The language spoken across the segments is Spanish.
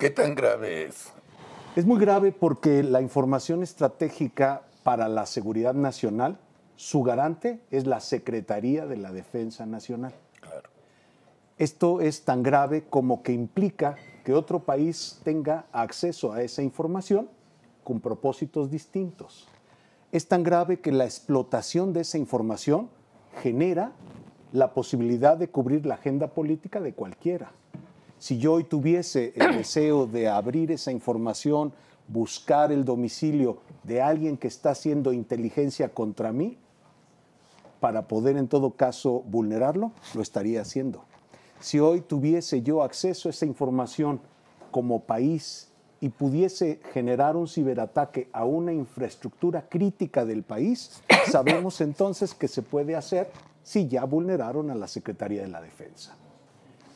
¿Qué tan grave es? Es muy grave porque la información estratégica para la seguridad nacional, su garante es la Secretaría de la Defensa Nacional. Claro. Esto es tan grave como que implica que otro país tenga acceso a esa información con propósitos distintos. Es tan grave que la explotación de esa información genera la posibilidad de cubrir la agenda política de cualquiera. Si yo hoy tuviese el deseo de abrir esa información, buscar el domicilio de alguien que está haciendo inteligencia contra mí, para poder en todo caso vulnerarlo, lo estaría haciendo. Si hoy tuviese yo acceso a esa información como país y pudiese generar un ciberataque a una infraestructura crítica del país, sabemos entonces que se puede hacer si ya vulneraron a la Secretaría de la Defensa.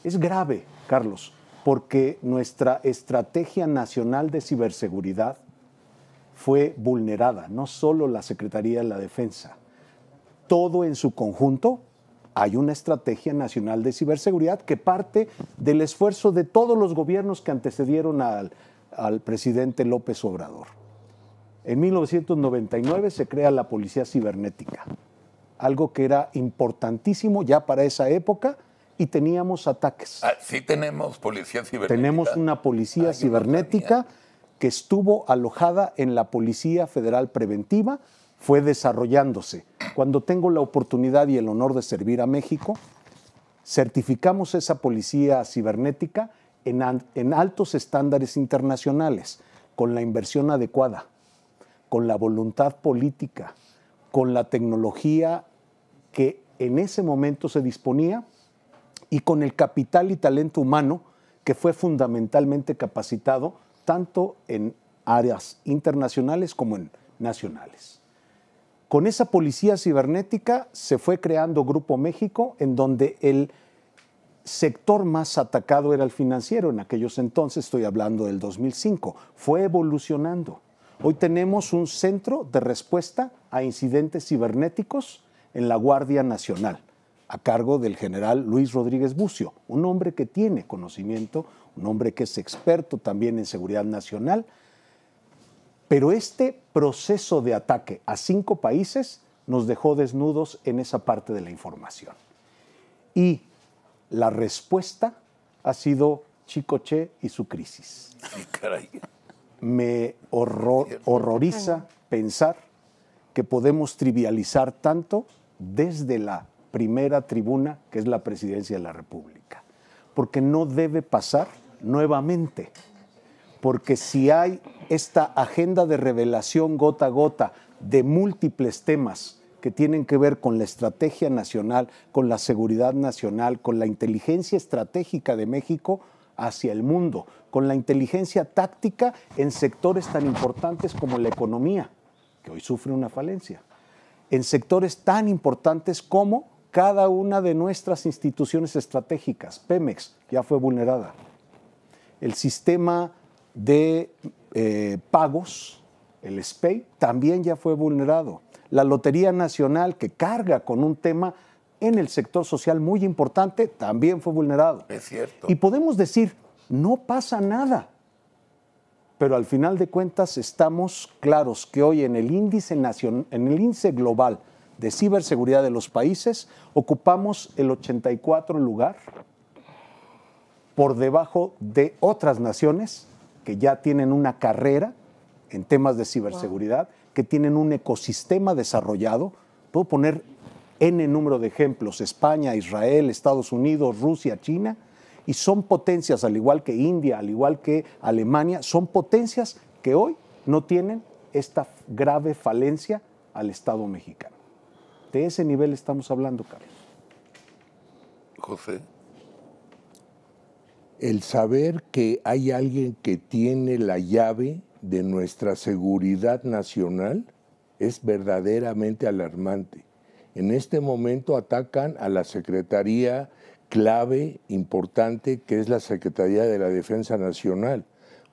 Es grave, Carlos, porque nuestra estrategia nacional de ciberseguridad fue vulnerada, no solo la Secretaría de la Defensa. Todo en su conjunto, hay una estrategia nacional de ciberseguridad que parte del esfuerzo de todos los gobiernos que antecedieron al, presidente López Obrador. En 1999 se crea la Policía Cibernética, algo que era importantísimo ya para esa época y teníamos ataques. Ah, sí tenemos policía cibernética. Tenemos una policía cibernética que estuvo alojada en la Policía Federal Preventiva, fue desarrollándose. Cuando tengo la oportunidad y el honor de servir a México, certificamos esa policía cibernética en altos estándares internacionales, con la inversión adecuada, con la voluntad política, con la tecnología que en ese momento se disponía y con el capital y talento humano que fue fundamentalmente capacitado tanto en áreas internacionales como en nacionales. Con esa policía cibernética se fue creando Grupo México, en donde el sector más atacado era el financiero en aquellos entonces, estoy hablando del 2005, fue evolucionando. Hoy tenemos un centro de respuesta a incidentes cibernéticos en la Guardia Nacional a cargo del general Luis Rodríguez Bucio, un hombre que tiene conocimiento, un hombre que es experto también en seguridad nacional. Pero este proceso de ataque a cinco países nos dejó desnudos en esa parte de la información. Y la respuesta ha sido Chicoche y su crisis. Me horroriza pensar que podemos trivializar tanto desde la primera tribuna, que es la presidencia de la República. Porque no debe pasar nuevamente. Porque si hay esta agenda de revelación gota a gota de múltiples temas que tienen que ver con la estrategia nacional, con la seguridad nacional, con la inteligencia estratégica de México hacia el mundo, con la inteligencia táctica en sectores tan importantes como la economía, que hoy sufre una falencia, en sectores tan importantes como cada una de nuestras instituciones estratégicas, Pemex, ya fue vulnerada. El sistema de eh, pagos, el SPEI, también ya fue vulnerado. La Lotería Nacional, que carga con un tema en el sector social muy importante, también fue vulnerado. Es cierto. Y podemos decir, no pasa nada. Pero al final de cuentas estamos claros que hoy en el índice, nacional, en el índice global de ciberseguridad de los países, ocupamos el 84 lugar por debajo de otras naciones que ya tienen una carrera en temas de ciberseguridad, que tienen un ecosistema desarrollado. Puedo poner N número de ejemplos, España, Israel, Estados Unidos, Rusia, China, y son potencias, al igual que India, al igual que Alemania, son potencias que hoy no tienen esta grave falencia al Estado mexicano. De ese nivel estamos hablando, Carlos. José. El saber que hay alguien que tiene la llave de nuestra seguridad nacional es verdaderamente alarmante. En este momento atacan a la Secretaría clave, importante, que es la Secretaría de la Defensa Nacional.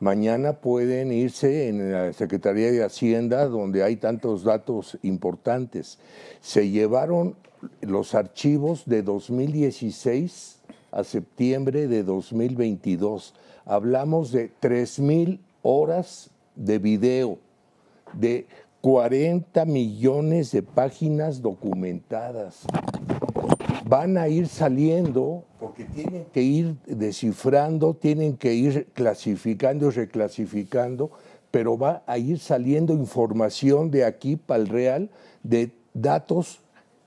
Mañana pueden irse en la Secretaría de Hacienda, donde hay tantos datos importantes. Se llevaron los archivos de 2016 a septiembre de 2022. Hablamos de 3.000 horas de video, de 40 millones de páginas documentadas van a ir saliendo porque tienen que ir descifrando, tienen que ir clasificando y reclasificando, pero va a ir saliendo información de aquí para el real de datos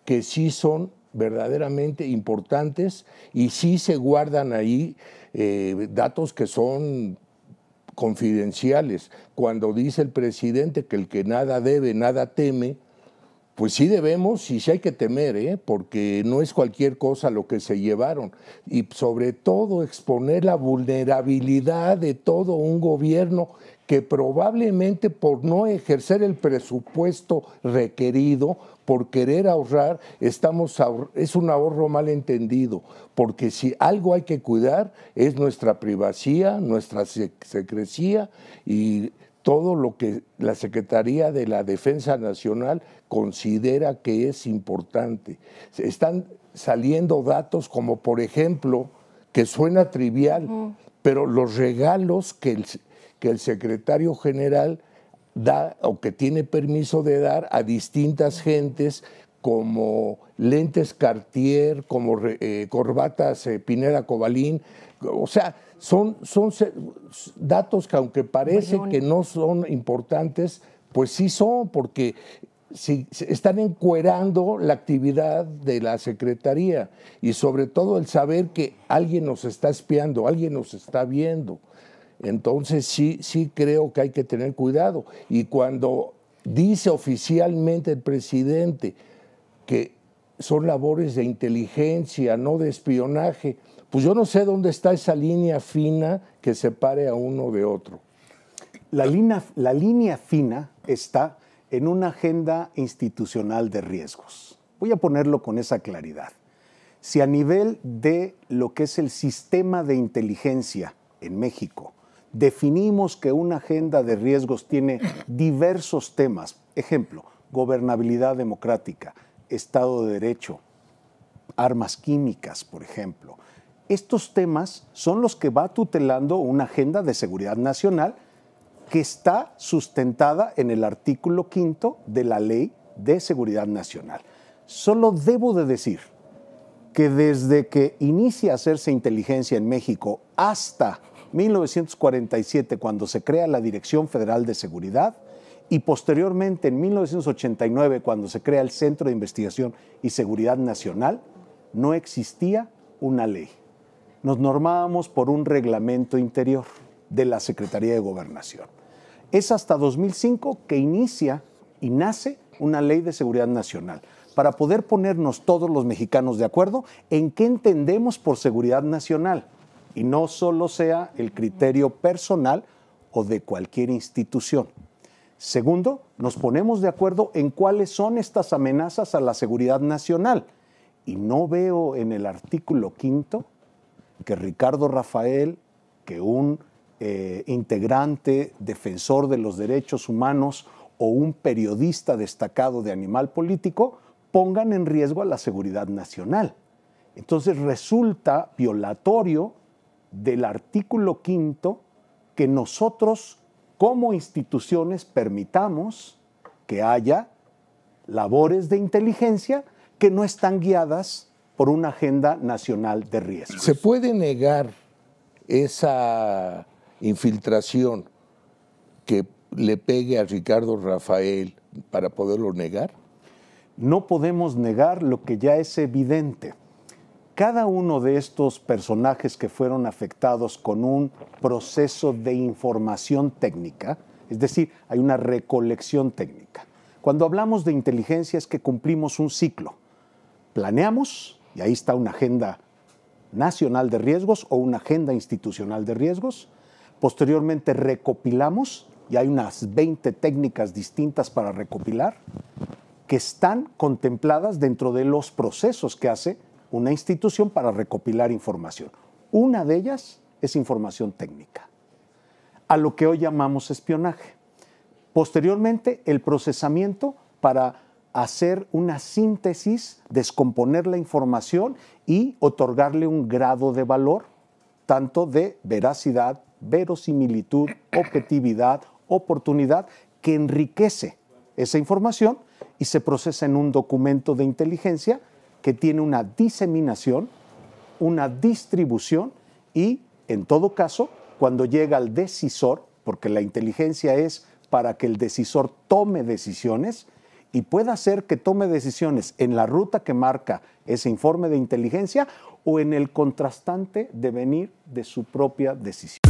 que sí son verdaderamente importantes y sí se guardan ahí eh, datos que son confidenciales. Cuando dice el presidente que el que nada debe, nada teme, pues sí debemos y sí hay que temer, ¿eh? porque no es cualquier cosa lo que se llevaron. Y sobre todo exponer la vulnerabilidad de todo un gobierno que probablemente por no ejercer el presupuesto requerido, por querer ahorrar, estamos es un ahorro mal entendido, porque si algo hay que cuidar es nuestra privacidad, nuestra secrecía y todo lo que la Secretaría de la Defensa Nacional considera que es importante. Están saliendo datos como, por ejemplo, que suena trivial, pero los regalos que el, secretario general da o que tiene permiso de dar a distintas gentes como lentes Cartier, como eh, corbatas Pinera eh, Pineda Cobalín, o sea, son, datos que aunque parece que no son importantes, pues sí son, porque están encuerando la actividad de la Secretaría y sobre todo el saber que alguien nos está espiando, alguien nos está viendo. Entonces sí, sí creo que hay que tener cuidado. Y cuando dice oficialmente el presidente que son labores de inteligencia, no de espionaje, pues yo no sé dónde está esa línea fina que separe a uno de otro. La línea, la línea fina está en una agenda institucional de riesgos. Voy a ponerlo con esa claridad. Si a nivel de lo que es el sistema de inteligencia en México, definimos que una agenda de riesgos tiene diversos temas, ejemplo, gobernabilidad democrática, Estado de Derecho, armas químicas, por ejemplo, estos temas son los que va tutelando una agenda de seguridad nacional que está sustentada en el artículo quinto de la Ley de Seguridad Nacional. Solo debo de decir que desde que inicia a hacerse inteligencia en México hasta 1947, cuando se crea la Dirección Federal de Seguridad, y posteriormente en 1989, cuando se crea el Centro de Investigación y Seguridad Nacional, no existía una ley nos normábamos por un reglamento interior de la Secretaría de Gobernación. Es hasta 2005 que inicia y nace una ley de seguridad nacional para poder ponernos todos los mexicanos de acuerdo en qué entendemos por seguridad nacional y no solo sea el criterio personal o de cualquier institución. Segundo, nos ponemos de acuerdo en cuáles son estas amenazas a la seguridad nacional. Y no veo en el artículo quinto que Ricardo Rafael, que un eh, integrante defensor de los derechos humanos o un periodista destacado de animal político pongan en riesgo a la seguridad nacional. Entonces resulta violatorio del artículo quinto que nosotros como instituciones permitamos que haya labores de inteligencia que no están guiadas por una agenda nacional de riesgo. ¿Se puede negar esa infiltración que le pegue a Ricardo Rafael para poderlo negar? No podemos negar lo que ya es evidente. Cada uno de estos personajes que fueron afectados con un proceso de información técnica, es decir, hay una recolección técnica. Cuando hablamos de inteligencia es que cumplimos un ciclo. Planeamos, y ahí está una agenda nacional de riesgos o una agenda institucional de riesgos. Posteriormente recopilamos, y hay unas 20 técnicas distintas para recopilar, que están contempladas dentro de los procesos que hace una institución para recopilar información. Una de ellas es información técnica, a lo que hoy llamamos espionaje. Posteriormente, el procesamiento para hacer una síntesis, descomponer la información y otorgarle un grado de valor, tanto de veracidad, verosimilitud, objetividad, oportunidad, que enriquece esa información y se procesa en un documento de inteligencia que tiene una diseminación, una distribución y, en todo caso, cuando llega al decisor, porque la inteligencia es para que el decisor tome decisiones, y pueda hacer que tome decisiones en la ruta que marca ese informe de inteligencia o en el contrastante devenir de su propia decisión.